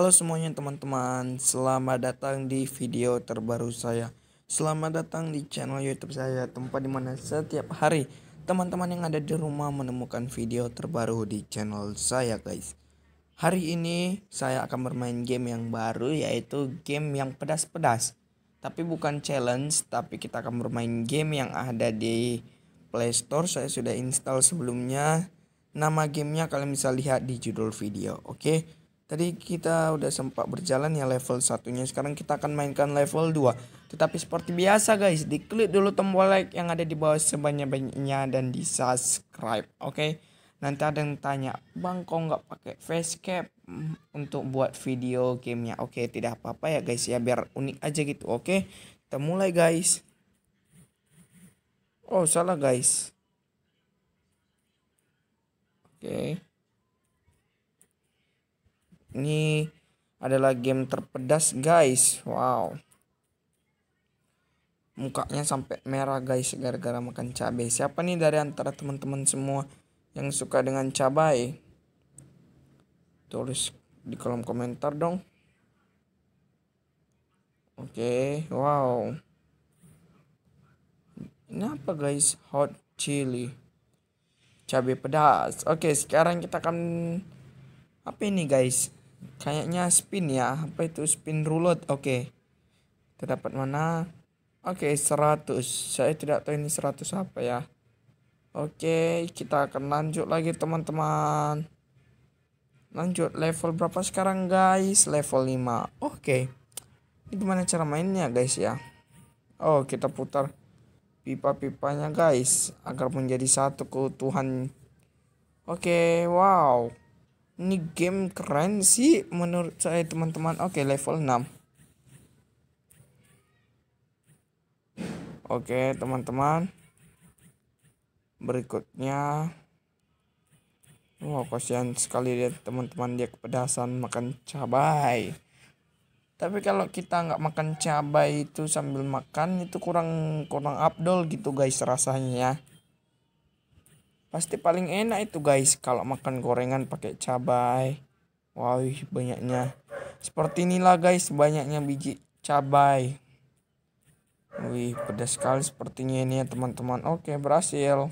Halo semuanya teman-teman, selamat datang di video terbaru saya. Selamat datang di channel YouTube saya, tempat dimana setiap hari teman-teman yang ada di rumah menemukan video terbaru di channel saya guys. Hari ini saya akan bermain game yang baru yaitu game yang pedas-pedas. Tapi bukan challenge, tapi kita akan bermain game yang ada di Play Store. Saya sudah install sebelumnya. Nama gamenya kalian bisa lihat di judul video, oke? Okay? Tadi kita udah sempat berjalan ya level satunya. Sekarang kita akan mainkan level 2. Tetapi seperti biasa guys, diklik dulu tombol like yang ada di bawah sebanyak-banyaknya dan di subscribe. Oke. Okay? Nanti ada yang tanya, "Bang, kok nggak pakai face cap untuk buat video gamenya?" Oke, okay, tidak apa-apa ya guys ya, biar unik aja gitu. Oke. Okay? Kita mulai guys. Oh, salah guys. Oke. Okay ini adalah game terpedas guys wow mukanya sampai merah guys gara-gara makan cabai siapa nih dari antara teman-teman semua yang suka dengan cabai tulis di kolom komentar dong oke okay, wow ini apa guys hot chili cabai pedas oke okay, sekarang kita akan apa ini guys kayaknya spin ya apa itu spin roulette oke okay. terdapat mana oke okay, 100 saya tidak tahu ini 100 apa ya oke okay, kita akan lanjut lagi teman-teman lanjut level berapa sekarang guys level 5 oke okay. ini gimana cara mainnya guys ya oh kita putar pipa-pipanya guys agar menjadi satu keutuhan oke okay, wow ini game keren sih menurut saya teman-teman oke level 6 oke teman-teman berikutnya wow kasihan sekali dia teman-teman dia kepedasan makan cabai tapi kalau kita nggak makan cabai itu sambil makan itu kurang kurang abdol gitu guys rasanya ya. Pasti paling enak itu guys kalau makan gorengan pakai cabai. Wow, banyaknya. Seperti inilah guys banyaknya biji cabai. Wih, pedas sekali sepertinya ini ya teman-teman. Oke, berhasil.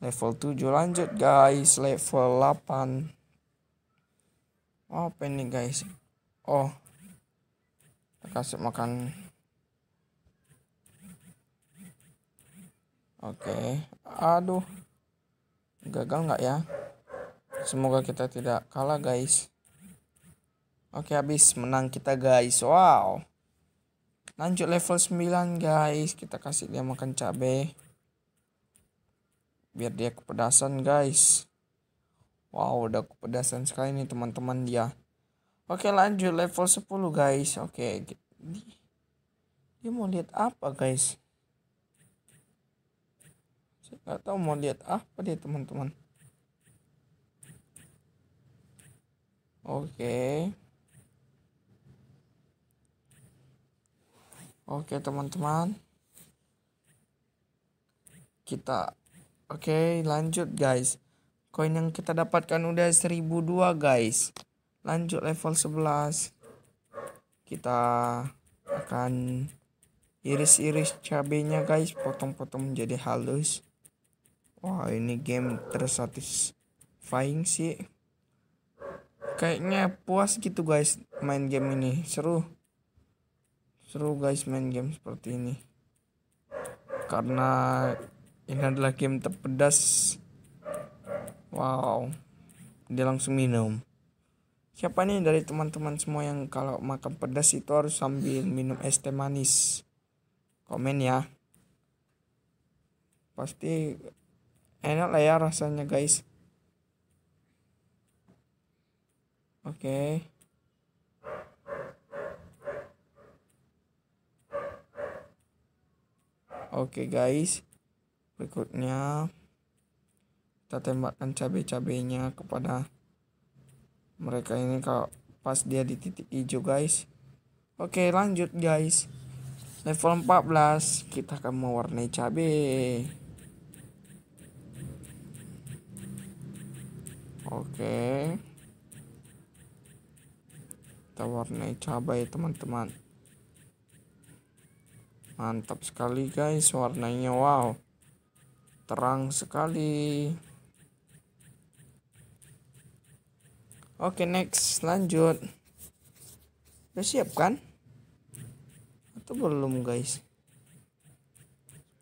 Level 7 lanjut guys, level 8. Oh, apa ini guys? Oh. Kita kasih makan Oke, aduh gagal nggak ya semoga kita tidak kalah guys oke habis menang kita guys wow lanjut level 9 guys kita kasih dia makan cabe biar dia kepedasan guys wow udah kepedasan sekali nih teman-teman dia oke lanjut level 10 guys oke dia mau lihat apa guys saya nggak tahu mau lihat apa dia teman-teman oke oke teman-teman kita oke lanjut guys koin yang kita dapatkan udah 1002 guys lanjut level 11 kita akan iris-iris cabenya guys potong-potong menjadi halus wah ini game tersatisfying sih kayaknya puas gitu guys main game ini seru seru guys main game seperti ini karena ini adalah game terpedas wow dia langsung minum siapa nih dari teman-teman semua yang kalau makan pedas itu harus sambil minum es teh manis komen ya pasti enak lah ya rasanya guys oke okay. oke okay, guys berikutnya kita tembakkan cabai-cabainya kepada mereka ini kalau pas dia di titik hijau guys oke okay, lanjut guys level 14 kita akan mewarnai cabai oke kita warnai cabai teman-teman mantap sekali guys warnanya wow terang sekali oke next lanjut udah siap kan atau belum guys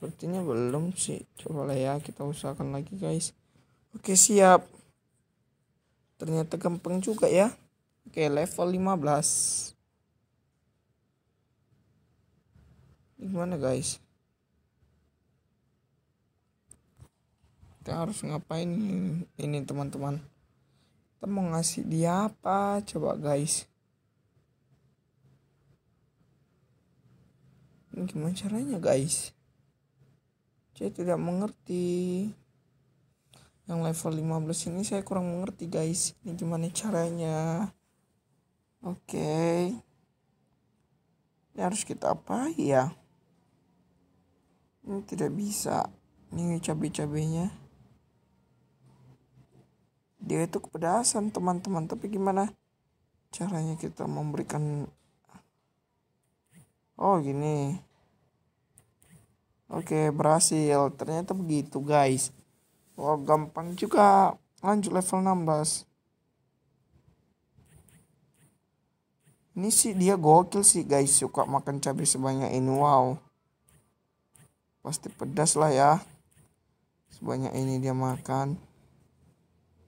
sepertinya belum sih coba lah ya kita usahakan lagi guys oke siap ternyata gampang juga ya oke level 15 ini gimana guys kita harus ngapain ini teman-teman kita mau ngasih dia apa coba guys ini gimana caranya guys saya tidak mengerti yang level 15 ini saya kurang mengerti guys ini gimana caranya oke okay. ini harus kita apa ya ini tidak bisa ini cabai-cabainya dia itu kepedasan teman-teman tapi gimana caranya kita memberikan oh gini oke okay, berhasil ternyata begitu guys Wah gampang juga lanjut level 16 ini sih dia gokil sih guys suka makan cabai sebanyak ini wow pasti pedas lah ya sebanyak ini dia makan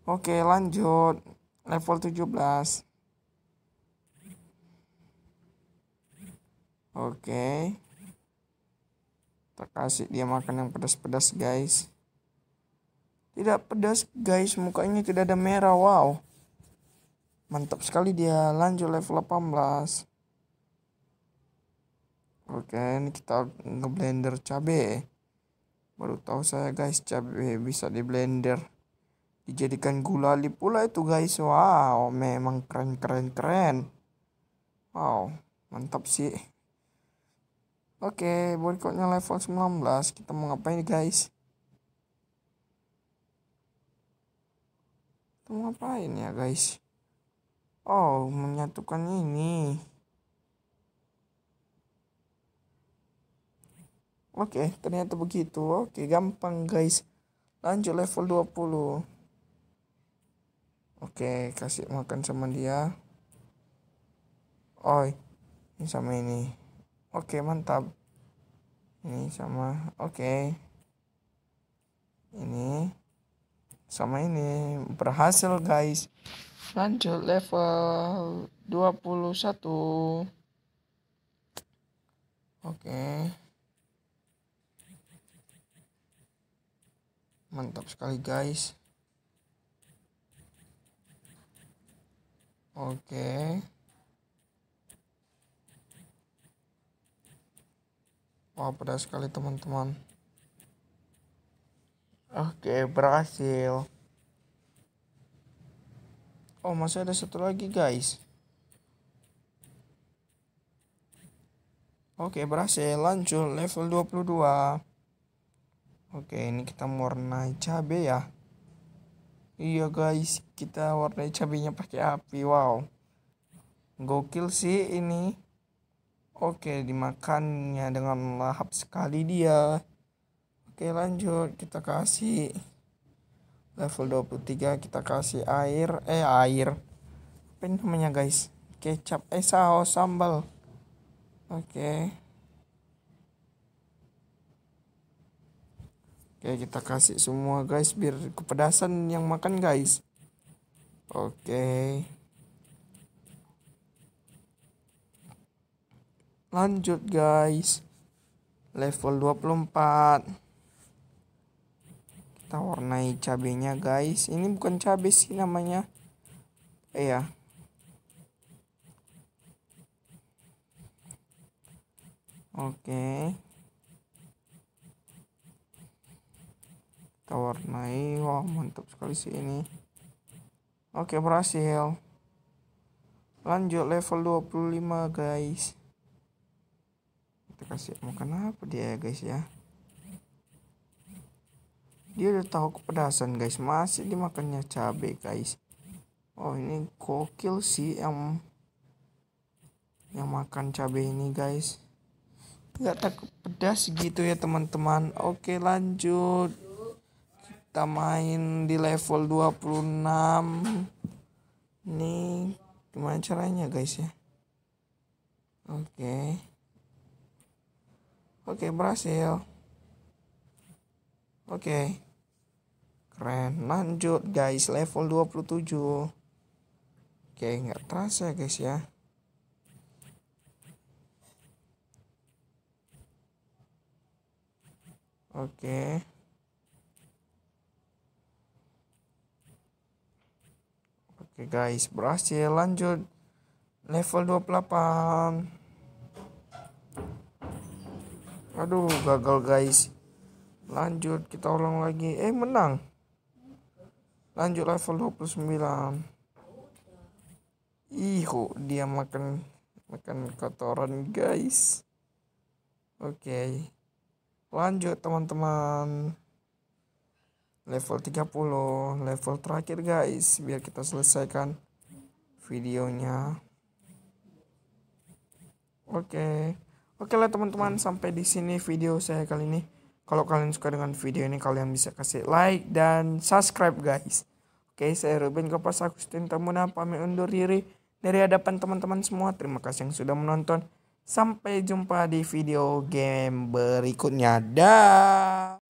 oke lanjut level 17 oke kita kasih dia makan yang pedas-pedas guys tidak pedas guys, mukanya tidak ada merah. Wow. Mantap sekali dia. Lanjut level 18. Oke, ini kita ngeblender cabe. Baru tahu saya guys, cabe bisa di blender. Dijadikan gulali pula itu guys. Wow, memang keren-keren-keren. Wow, mantap sih. Oke, berikutnya nya level 19. Kita mau ngapain guys? mau ngapain ya guys oh menyatukan ini oke okay, ternyata begitu oke okay, gampang guys lanjut level 20 oke okay, kasih makan sama dia oi ini sama ini oke mantap ini sama oke ini sama ini berhasil guys lanjut level 21 oke mantap sekali guys oke okay. wah pedas sekali teman-teman Oke, berhasil. Oh, masih ada satu lagi, guys. Oke, berhasil. Lanjut level 22. Oke, ini kita warnai cabe ya. Iya, guys. Kita warnai cabenya pakai api. Wow. Gokil sih ini. Oke, dimakannya dengan lahap sekali dia. Oke lanjut kita kasih level 23 kita kasih air eh air apa ini namanya guys kecap eh saho sambal oke oke kita kasih semua guys biar kepedasan yang makan guys oke lanjut guys level 24 kita warnai cabenya guys ini bukan cabe sih namanya ya oke kita warnai wah mantap sekali sih ini oke berhasil lanjut level 25 guys kita kasih makan apa dia ya guys ya dia udah tahu kepedasan guys masih dimakannya cabai guys oh ini kokil sih yang yang makan cabai ini guys nggak takut pedas gitu ya teman-teman oke lanjut kita main di level 26 nih gimana caranya guys ya oke oke berhasil oke Keren. Lanjut guys, level 27. Oke, nggak terasa guys ya. Oke. Oke guys, berhasil lanjut level 28. Aduh, gagal guys. Lanjut, kita ulang lagi. Eh, menang lanjut level 29 iho dia makan makan kotoran guys oke okay. lanjut teman-teman level 30 level terakhir guys biar kita selesaikan videonya oke okay. oke okay lah teman-teman sampai di sini video saya kali ini kalau kalian suka dengan video ini kalian bisa kasih like dan subscribe guys. Oke saya Ruben Kopas Agustin Tamuna pamit undur diri dari hadapan teman-teman semua. Terima kasih yang sudah menonton. Sampai jumpa di video game berikutnya. Dah.